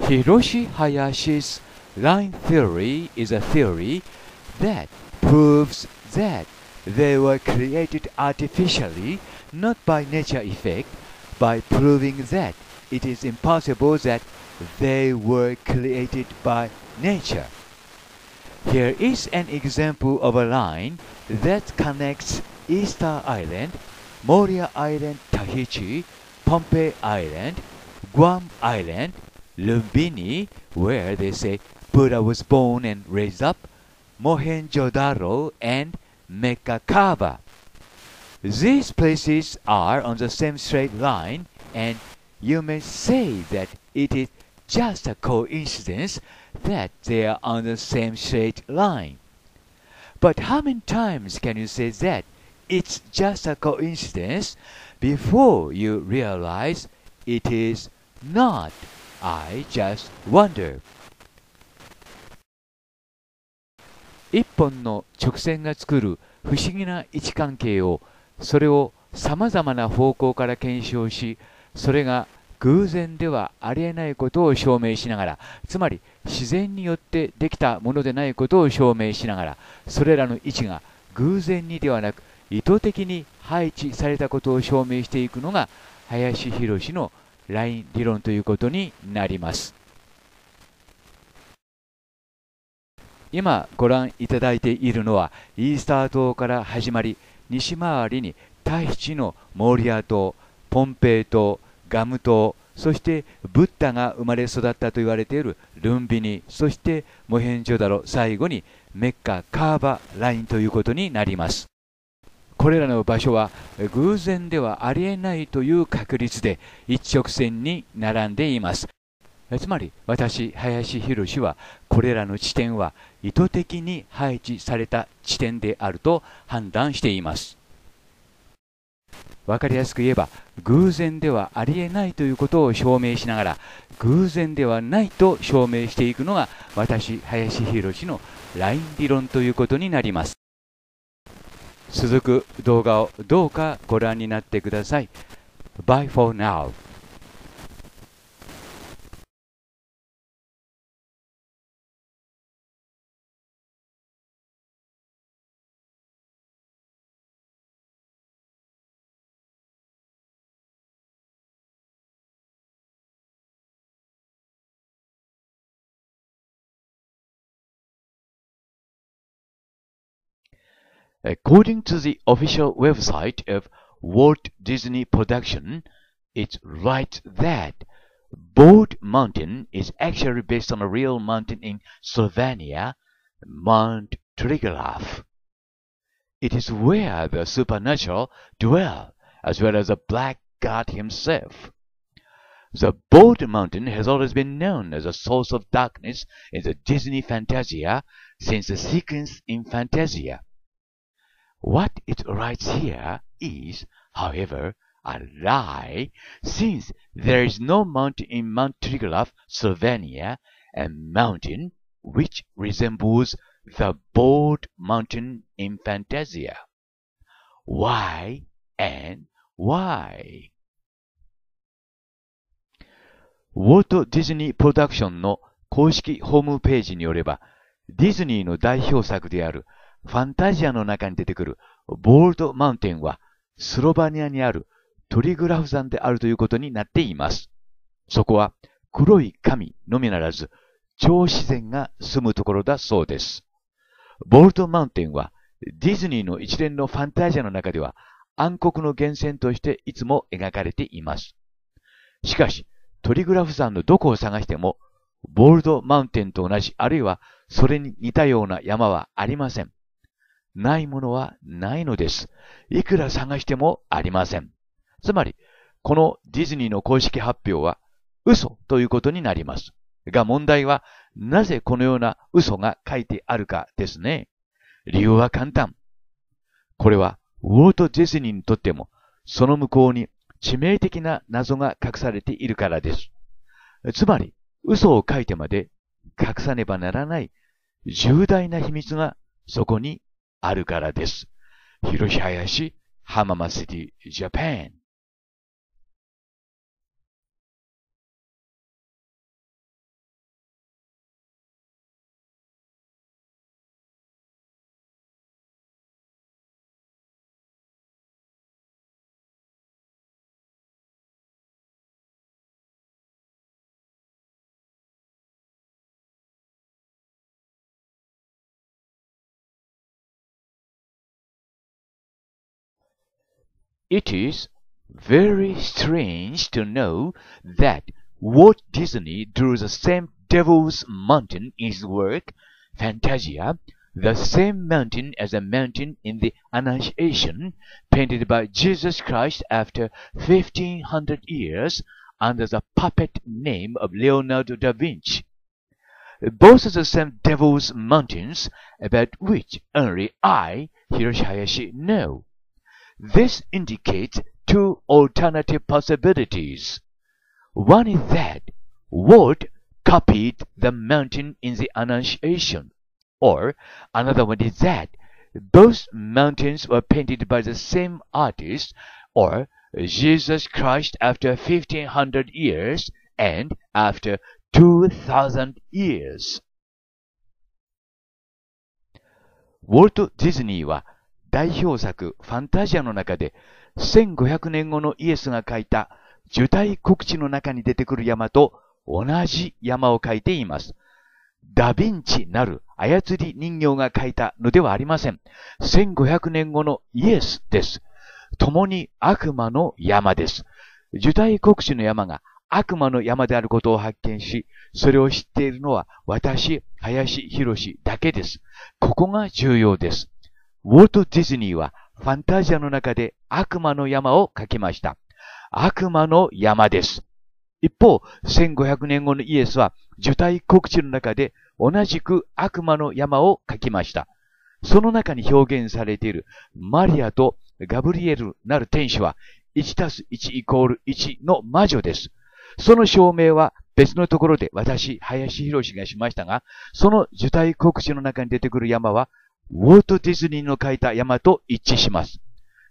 Hiroshi Hayashi's line theory is a theory that proves that they were created artificially, not by nature effect, by proving that it is impossible that they were created by nature. Here is an example of a line that connects Easter Island, Moria Island, Tahiti, Pompeii Island, Guam Island, Lumbini, where they say Buddha was born and raised up, Mohenjo-daro, and Mekakava. These places are on the same straight line, and you may say that it is just a coincidence that they are on the same straight line. But how many times can you say that it's just a coincidence before you realize it is not I just wonder 一本の直線が作る不思議な位置関係をそれをさまざまな方向から検証しそれが偶然ではありえないことを証明しながらつまり自然によってできたものでないことを証明しながらそれらの位置が偶然にではなく意図的に配置されたことを証明していくのが林博のライン理論ということになります今ご覧いただいているのはイースター島から始まり西回りにタヒチのモーリア島ポンペイ島ガム島そしてブッダが生まれ育ったと言われているルンビニそしてモヘンジョダロ最後にメッカカーバラインということになりますこれらの場所は偶然ではありえないという確率で一直線に並んでいますつまり私林博はこれらの地点は意図的に配置された地点であると判断しています分かりやすく言えば偶然ではありえないということを証明しながら偶然ではないと証明していくのが私林博のライン理論ということになります続く動画をどうかご覧になってください。Bye for now. According to the official website of Walt Disney Production, it writes that Bald Mountain is actually based on a real mountain in Slovenia, Mount Triglav. It is where the supernatural dwell, as well as the black god himself. The Bald Mountain has always been known as a source of darkness in the Disney Fantasia since the sequence in Fantasia. What it writes here is, however, a lie, since there is no mountain in Mount Triglav, Slovenia, a mountain which resembles the bald mountain in Fantasia. Why and why? Disney ウォルト・ディズニー・プロダクションの公式ホームページによれば、ディズニーの代表作であるファンタジアの中に出てくるボールドマウンテンはスロバニアにあるトリグラフ山であるということになっています。そこは黒い神のみならず超自然が住むところだそうです。ボールドマウンテンはディズニーの一連のファンタジアの中では暗黒の源泉としていつも描かれています。しかし、トリグラフ山のどこを探しても、ボールドマウンテンと同じ、あるいはそれに似たような山はありません。ないものはないのです。いくら探してもありません。つまり、このディズニーの公式発表は嘘ということになります。が問題は、なぜこのような嘘が書いてあるかですね。理由は簡単。これは、ウォート・ディズニーにとっても、その向こうに致命的な謎が隠されているからです。つまり、嘘を書いてまで隠さねばならない重大な秘密がそこにあるからです。広し林、浜松市、ジャパン。It is very strange to know that Walt Disney drew the same Devil's Mountain in his work Fantasia, the same mountain as the mountain in the Annunciation painted by Jesus Christ after 1500 years under the puppet name of Leonardo da Vinci. Both are the same Devil's Mountains about which only I, Hiroshi Hayashi, know. This indicates two alternative possibilities. One is that wood copied the mountain in the Annunciation, or another one is that both mountains were painted by the same artist, or Jesus Christ after 1500 years and after 2000 years. ウォルト・ディズニーは代表作ファンタジアの中で、1500年後のイエスが書いた受胎告知の中に出てくる山と同じ山を書いています。ダヴィンチなる操り人形が書いたのではありません。1500年後のイエスです。共に悪魔の山です。受胎告知の山が悪魔の山であることを発見し、それを知っているのは私、林博士だけです。ここが重要です。ウォルト・ディズニーはファンタジアの中で悪魔の山を描きました。悪魔の山です。一方、1500年後のイエスは受胎告知の中で同じく悪魔の山を描きました。その中に表現されているマリアとガブリエルなる天使は1たす1イコール1の魔女です。その証明は別のところで私、林博士がしましたが、その受胎告知の中に出てくる山はウォルト・ディズニーの書いた山と一致します。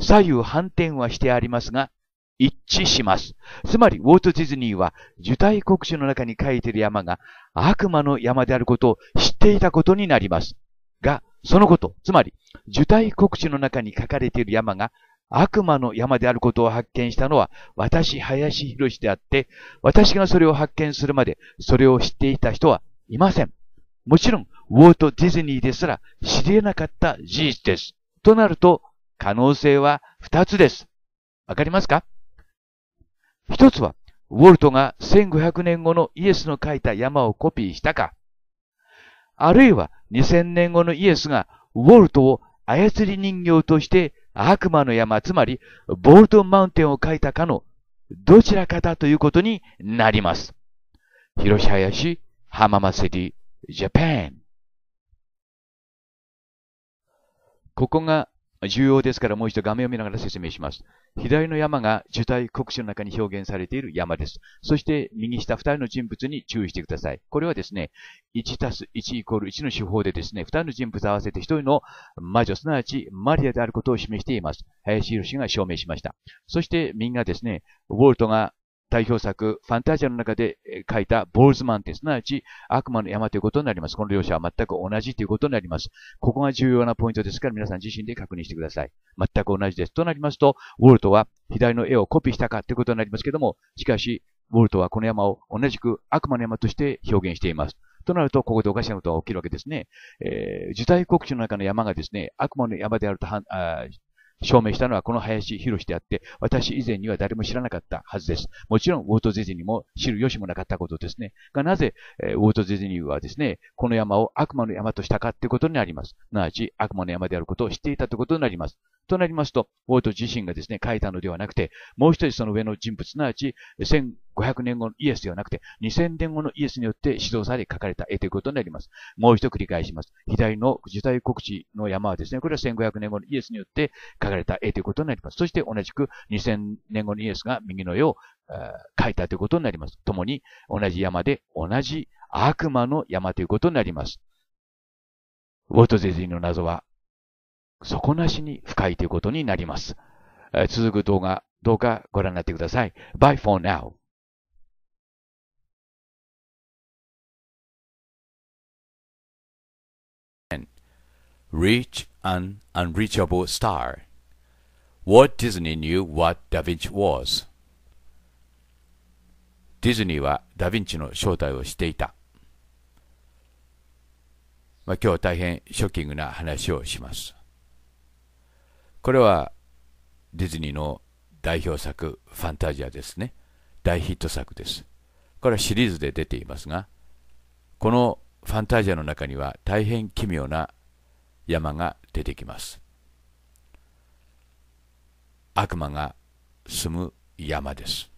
左右反転はしてありますが、一致します。つまり、ウォルト・ディズニーは、受胎国書の中に書いている山が悪魔の山であることを知っていたことになります。が、そのこと、つまり、受胎国書の中に書かれている山が悪魔の山であることを発見したのは、私、林博士であって、私がそれを発見するまで、それを知っていた人はいません。もちろん、ウォート・ディズニーですら知り得なかった事実です。となると、可能性は二つです。わかりますか一つは、ウォルトが1500年後のイエスの書いた山をコピーしたか、あるいは2000年後のイエスがウォルトを操り人形として悪魔の山、つまりボルトマウンテンを書いたかのどちらかだということになります。広し林、浜松セィ、Japan ここが重要ですからもう一度画面を見ながら説明します。左の山が受胎国書の中に表現されている山です。そして右下2人の人物に注意してください。これはですね、1たす1イコール1の手法でですね、2人の人物合わせて1人の魔女、すなわちマリアであることを示しています。林博士が証明しました。そして右がですね、ウォルトが代表作、ファンタジアの中で書いたボールズマンテすなわち悪魔の山ということになります。この両者は全く同じということになります。ここが重要なポイントですから皆さん自身で確認してください。全く同じです。となりますと、ウォルトは左の絵をコピーしたかということになりますけども、しかし、ウォルトはこの山を同じく悪魔の山として表現しています。となると、ここでおかしなことが起きるわけですね。えー、受胎告知の中の山がですね、悪魔の山であるとあ証明したのはこの林博士であって、私以前には誰も知らなかったはずです。もちろん、ウォート・ディズニーも知る由もなかったことですね。が、なぜ、えー、ウォート・ディズニーはですね、この山を悪魔の山としたかってことになります。なわち、悪魔の山であることを知っていたということになります。となりますと、ウォート自身がですね、書いたのではなくて、もう一人その上の人物、すなわち、500年後のイエスではなくて、2000年後のイエスによって指導され書かれた絵ということになります。もう一度繰り返します。左の受胎告知の山はですね、これは1500年後のイエスによって書かれた絵ということになります。そして同じく2000年後のイエスが右の絵を、え描いたということになります。共に同じ山で同じ悪魔の山ということになります。ウォルト・ゼズリの謎は、底なしに深いということになります。え続く動画、どうかご覧になってください。Bye for now. Reach an Unreachable Star Walt Disney knew what Da Vinci was ディズニーはダ・ヴィンチの正体を知っていた、まあ、今日は大変ショッキングな話をしますこれはディズニーの代表作「ファンタジア」ですね大ヒット作ですこれはシリーズで出ていますがこの「ファンタジア」の中には大変奇妙な山が出てきます。悪魔が住む山です。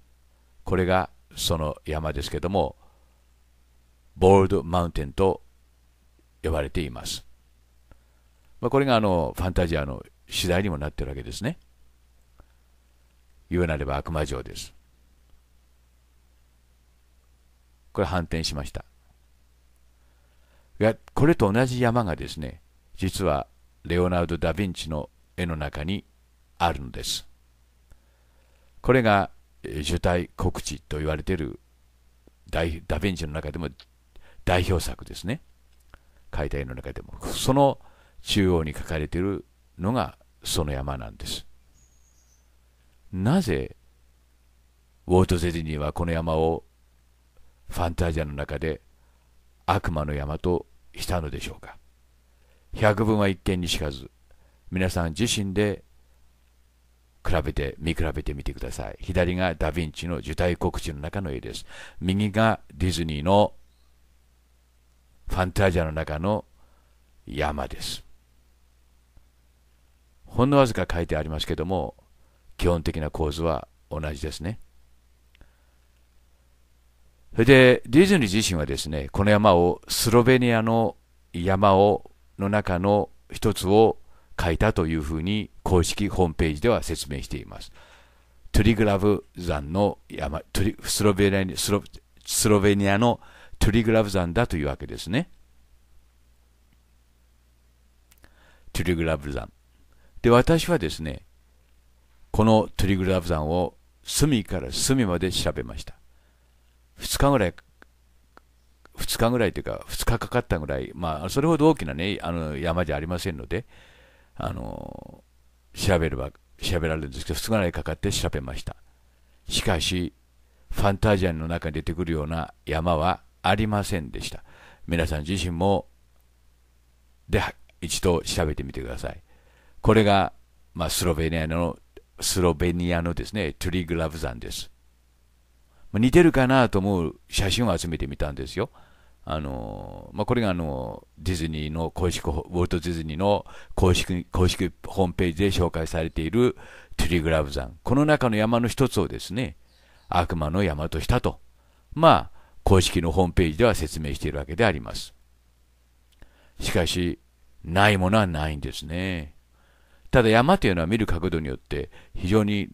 これがその山ですけども、ボールドマウンテンと呼ばれています。まあ、これがあのファンタジアの次第にもなってるわけですね。言うなれば悪魔城です。これ反転しました。これと同じ山がですね、実はレオナルド・ダ・ヴィンチの絵の中にあるのです。これが受胎告知と言われているダ・ヴィンチの中でも代表作ですね。解体の中でも。その中央に書かれているのがその山なんです。なぜウォート・ゼリニーはこの山をファンタジアの中で悪魔の山としたのでしょうか百分は一見にしかず皆さん自身で比べて見比べてみてください左がダ・ヴィンチの受胎告知の中の絵です右がディズニーのファンタジアの中の山ですほんのわずか書いてありますけども基本的な構図は同じですねそれでディズニー自身はですねこの山をスロベニアの山をの中の一つを書いたというふうに公式ホームページでは説明しています。トリグラブ山の山、スロベニアスロスロベニアのトリグラブ山だというわけですね。トリグラブ山。で、私はですね、このトリグラブ山を隅から隅まで調べました。2日ぐらい2日ぐらいというか、2日かかったぐらい、まあ、それほど大きな、ね、あの山じゃありませんので、あの調べれば調べられるんですけど、2日ぐらいかかって調べました。しかし、ファンタジアンの中に出てくるような山はありませんでした。皆さん自身も、で、一度調べてみてください。これが、まあ、スロベニアの、スロベニアのですね、トゥリグラブ山です。似てるかなと思う写真を集めてみたんですよ。あのまあ、これがあのディズニーの公式、ウォルト・ディズニーの公式公式ホームページで紹介されているトゥリグラブ山、この中の山の一つをですね、悪魔の山としたと、まあ、公式のホームページでは説明しているわけであります。しかし、ないものはないんですね。ただ山というのは見る角度によって非常に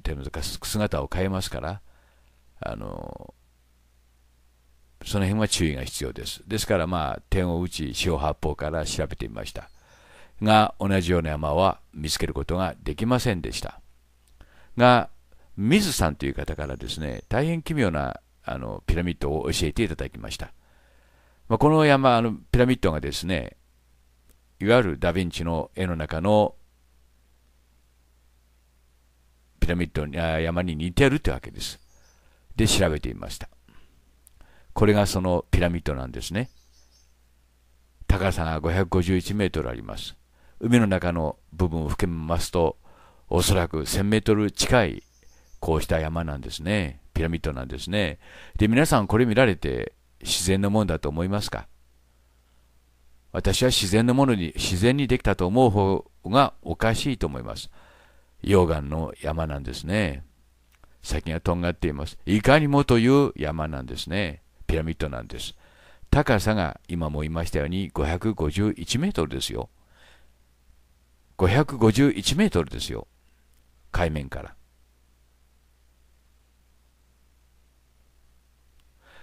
姿を変えますから、あのその辺は注意が必要です。ですから、まあ、点を打ち、四方八方から調べてみました。が、同じような山は見つけることができませんでした。が、水さんという方からですね、大変奇妙なあのピラミッドを教えていただきました。まあ、この山、あのピラミッドがですね、いわゆるダ・ヴィンチの絵の中のピラミッドに山に似てるってわけです。で、調べてみました。これがそのピラミッドなんですね。高さが551メートルあります。海の中の部分を含めますと、おそらく1000メートル近いこうした山なんですね。ピラミッドなんですね。で、皆さんこれ見られて自然のもんだと思いますか私は自然のものに、自然にできたと思う方がおかしいと思います。溶岩の山なんですね。先がとんがっています。いかにもという山なんですね。ピラミッドなんです。高さが今も言いましたように551メートルですよ。551メートルですよ。海面から。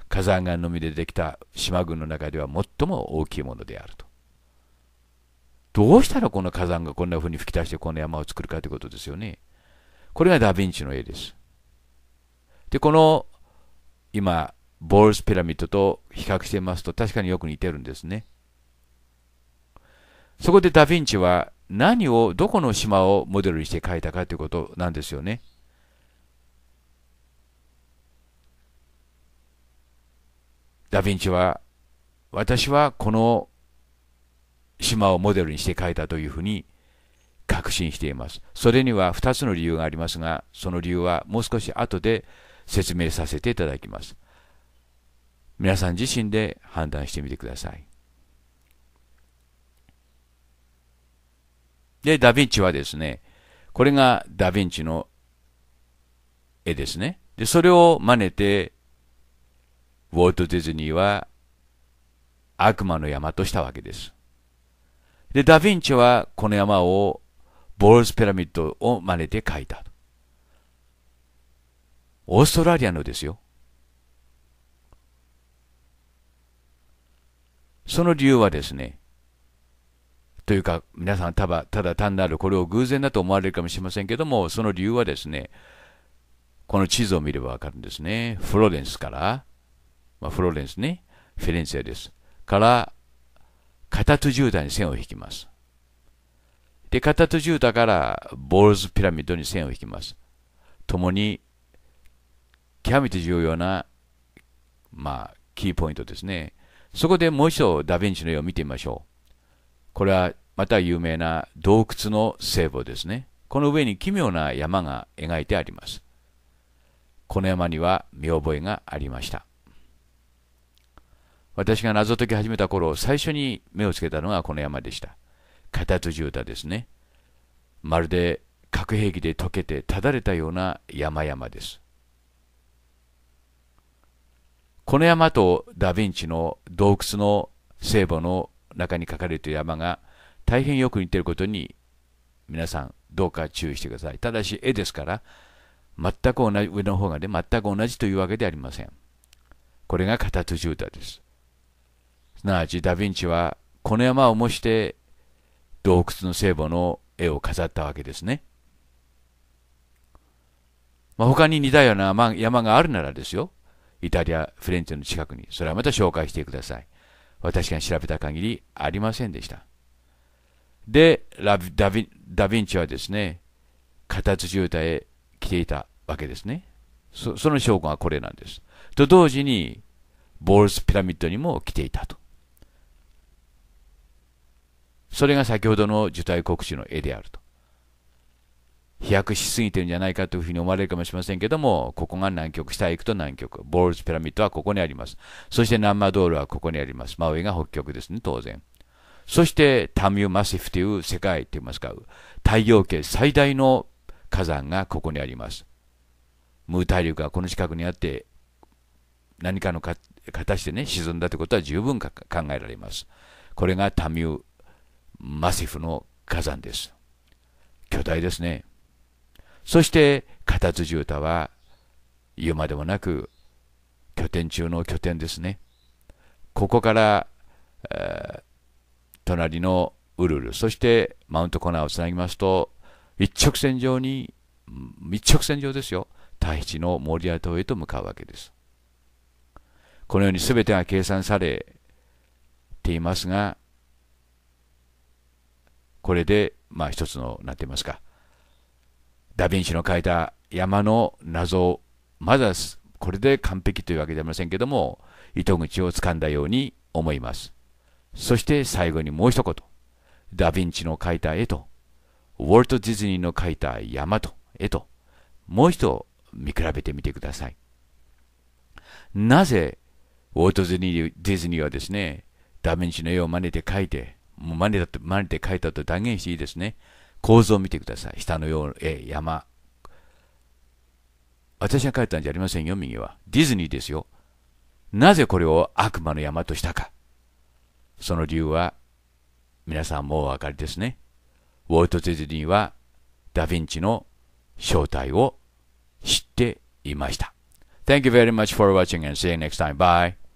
火山岩のみでできた島群の中では最も大きいものであると。どうしたらこの火山がこんな風に吹き出してこの山を作るかということですよね。これがダ・ヴィンチの絵です。で、この今ボールスピラミッドと比較してますと確かによく似てるんですね。そこでダ・ヴィンチは何をどこの島をモデルにして描いたかということなんですよね。ダ・ヴィンチは私はこの島をモデルにして描いたというふうに確信しています。それには2つの理由がありますが、その理由はもう少し後で説明させていただきます。皆さん自身で判断してみてください。で、ダヴィンチはですね、これがダヴィンチの絵ですね。で、それを真似て、ウォルト・ディズニーは悪魔の山としたわけです。で、ダヴィンチはこの山をボールズ・ピラミッドを真似て描いた。オーストラリアのですよ。その理由はですね、というか、皆さんただただ単なるこれを偶然だと思われるかもしれませんけども、その理由はですね、この地図を見ればわかるんですね。フローレンスから、まあ、フローレンスね、フィレンツェです。から、カタトジューダに線を引きます。で、カタトジューダからボールズピラミッドに線を引きます。共に、極めて重要な、まあ、キーポイントですね。そこでもう一度ダヴィンチの絵を見てみましょう。これはまた有名な洞窟の聖母ですね。この上に奇妙な山が描いてあります。この山には見覚えがありました。私が謎解き始めた頃、最初に目をつけたのがこの山でした。カタトジュータですね。まるで核兵器で溶けてただれたような山々です。この山とダ・ヴィンチの洞窟の聖母の中に書かれている山が大変よく似ていることに皆さんどうか注意してください。ただし絵ですから全く同じ上の方がね全く同じというわけではありません。これがカタトゥジュータです。すなわちダ・ヴィンチはこの山を模して洞窟の聖母の絵を飾ったわけですね。まあ、他に似たような山があるならですよ。イタリア、フレンチの近くに、それはまた紹介してください。私が調べた限りありませんでした。で、ダヴィンチはですね、片土滞へ来ていたわけですね。そその証拠がこれなんです。と同時に、ボールスピラミッドにも来ていたと。それが先ほどの受胎告知の絵であると。飛躍しすぎてるんじゃないかというふうに思われるかもしれませんけども、ここが南極、下へ行くと南極、ボールズピラミッドはここにあります。そしてナンマドールはここにあります。真上が北極ですね、当然。そしてタミューマシフという世界といいますか、太陽系最大の火山がここにあります。ムー大陸がこの近くにあって、何かのか形でね、沈んだということは十分考えられます。これがタミューマシフの火山です。巨大ですね。そして片津重太は言うまでもなく拠点中の拠点ですね。ここから、えー、隣のウルル、そしてマウントコナーをつなぎますと、一直線上に、一直線上ですよ、ヒチのモリア島へと向かうわけです。このように全てが計算されていますが、これで、まあ一つの、なんて言いますか、ダ・ヴィンチの描いた山の謎をまだこれで完璧というわけではありませんけども糸口をつかんだように思いますそして最後にもう一言ダ・ヴィンチの描いた絵とウォルト・ディズニーの描いた山と絵ともう一度見比べてみてくださいなぜウォルト・ディズニーはですねダ・ヴィンチの絵を真似て描いて真似だと真似て描いたと断言していいですね構図を見てください。下のよう、え山。私が書いたんじゃありませんよ、右は。ディズニーですよ。なぜこれを悪魔の山としたか。その理由は、皆さんもお分かりですね。ウォルト・ディズニーは、ダ・ヴィンチの正体を知っていました。Thank you very much for watching and see you next time. Bye.